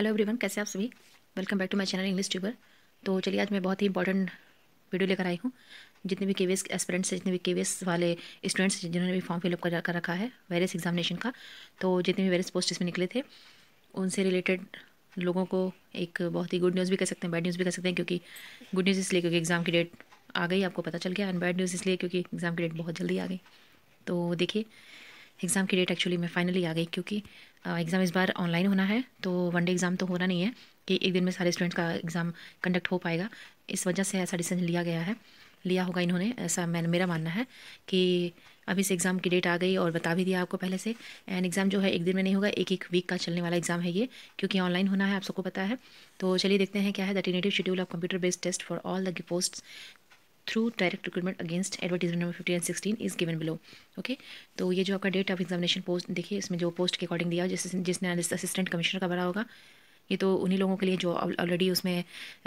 Hello everyone कैसे आप सभी welcome back to my channel English tuber तो चलिए आज मैं बहुत ही इंपॉर्टेंट वीडियो लेकर आई हूँ जितने भी के वी एस एस्पेरेंट्स जितने भी के वी एस वाले स्टूडेंट्स जिन्होंने भी फॉर्म फिलअप कर, कर रखा है वेरियस एग्जामिनेशन का तो जितने भी वेरियस पोस्ट इसमें निकले थे उनसे रिलेटेड लोगों को एक बहुत ही गुड न्यूज़ भी कह सकते हैं बैड न्यूज़ भी कह सकते हैं क्योंकि गुड न्यूज़ इसलिए क्योंकि एग्ज़ाम की डेट आ गई आपको पता चल गया एंड बैड न्यूज़ इसलिए क्योंकि एग्ज़ाम की डेट बहुत जल्दी आ गई तो देखिए एग्ज़ाम की डेट एक्चुअली मैं फाइनली आ गई क्योंकि एग्ज़ाम इस बार ऑनलाइन होना है तो वन डे एग्ज़ाम तो होना नहीं है कि एक दिन में सारे स्टूडेंट्स का एग्ज़ाम कंडक्ट हो पाएगा इस वजह से ऐसा डिसीजन लिया गया है लिया होगा इन्होंने ऐसा मैं मेरा मानना है कि अभी से एग्ज़ाम की डेट आ गई और बता भी दिया आपको पहले से एंड एग्ज़ाम जो है एक दिन में नहीं होगा एक एक वीक का चलने वाला एग्ज़ाम है ये क्योंकि ऑनलाइन होना है आप सबको पता है तो चलिए देखते हैं क्या है the schedule of computer based test for all the post through direct recruitment against advertisement number 15 and 16 is given below okay okay? तो ये जो आपका डेट ऑफ एग्जामिनेशन पोस्ट देखिए इसमें जो पोस्ट के अकॉर्डिंग दिया जिस जिसने असिस्टेंट कमिश्नर का भरा होगा ये तो उन्हीं लोगों के लिए जो ऑलरेडी उसमें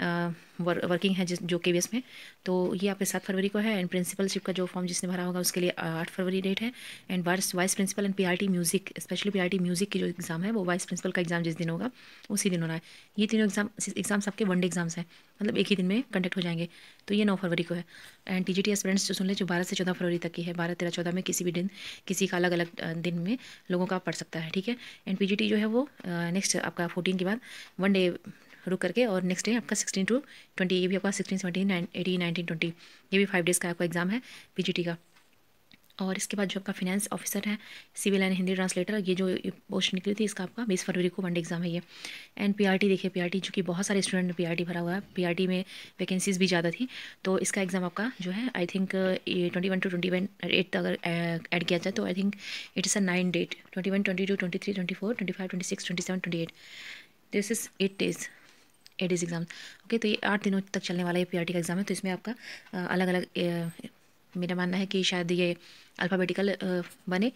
आ, वर, वर्किंग है जिस जो के में तो ये आपके सात फरवरी को है एंड प्रिंसिपलशिप का जो फॉर्म जिसने भरा होगा उसके लिए आठ फरवरी डेट है and vice vice principal and PRT music specially PRT music की जो एग्ज़ाम है वो वाइस प्रिंसिपल का एग्ज़ाम जिस दिन होगा उसी दिन होना है ये तीनों एग्जाम एग्जाम सबके वन डे एग्जाम्स हैं मतलब एक ही दिन में कंडक्ट हो जाएंगे तो ये नौ फरवरी को है एंड टी जी टी जो सुन ले जो बारह से चौदह फरवरी तक की है बारह तेरह चौदह में किसी भी दिन किसी का अलग अलग दिन में लोगों का पढ़ सकता है ठीक है एंड पी जी टी जो है वो नेक्स्ट आपका फोर्टीन के बाद वन डे रुक करके और नेक्स्ट डे आपका सिक्सटीन टू ट्वेंटी ये भी आपका sixteen seventeen nine eighteen nineteen twenty ये भी फाइव डेज़ का आपका एग्ज़ाम है पी का और इसके बाद जो आपका फिनेंस ऑफिसर है सिविल एंड हिंदी ट्रांसलेटर ये जो पोस्ट निकली थी इसका आपका बीस फरवरी को वनडे एग्जाम है ये एंड पीआरटी देखिए पीआरटी जो कि बहुत सारे स्टूडेंट ने पीआरटी भरा हुआ है पीआरटी में वैकेंसीज भी ज़्यादा थी तो इसका एग्ज़ाम आपका जो है I think twenty one two twenty one eight अगर एड किया जाए तो I think it is a nine date twenty one twenty two twenty three twenty four twenty five twenty six twenty seven twenty eight this is eight days ADs exam okay तो ये आठ दिनों तक चलने वाला ये पी e का exam है तो इसमें आपका अलग अलग मेरा मानना है कि शायद ये अल्फ़ाबेटिकल बने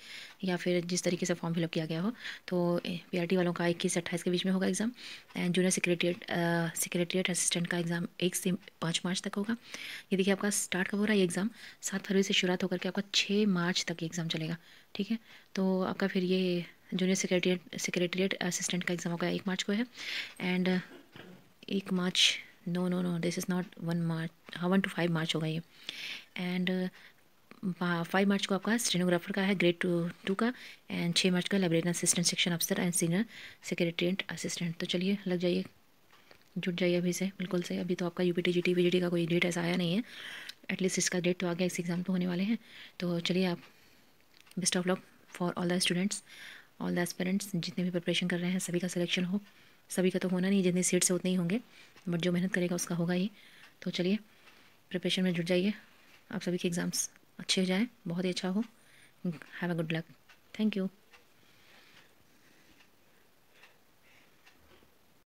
या फिर जिस तरीके से फॉर्म फिलअप किया गया हो तो पी e वालों का इक्कीस से अट्ठाईस के बीच में होगा exam and junior secretariat secretariat assistant का एग्ज़ाम एक से पाँच मार्च तक होगा ये देखिए आपका स्टार्ट कब हो रहा है एग्ज़ाम सात फरवरी से शुरुआत होकर के आपका छः मार्च तक एग्ज़ाम चलेगा ठीक है तो आपका फिर ये जूनियर सेक्रेटरीट सेक्रेटरीट असिस्टेंट का एग्ज़ाम होगा एक मार्च को है एंड एक मार्च no no no this is not one March हाँ वन टू फाइव मार्च होगा ये एंड फाइव मार्च को आपका स्टेनोग्राफर का है ग्रेड टू टू का एंड छः मार्च का लाइब्रेरियन असिस्टेंट सेक्शन अफसर एंड सीनियर सेक्रेटेरिएट असिस्टेंट तो चलिए लग जाइए जुट जाइए अभी से बिल्कुल से अभी तो आपका U P T G T V T का कोई डेट ऐसा आया नहीं है एटलीस्ट इसका डेट तो आ गया इस एग्ज़ाम तो होने वाले हैं तो चलिए आप best of luck for all the students all the aspirants जितने भी प्रिपरेशन कर रहे हैं सभी का सिलेक्शन हो सभी का तो होना नहीं जितने सीट से उतने ही होंगे बट जो मेहनत करेगा उसका होगा ही तो चलिए प्रिपरेशन में जुट जाइए आप सभी के एग्ज़ाम्स अच्छे हो जाएँ बहुत ही अच्छा हो have a good luck thank you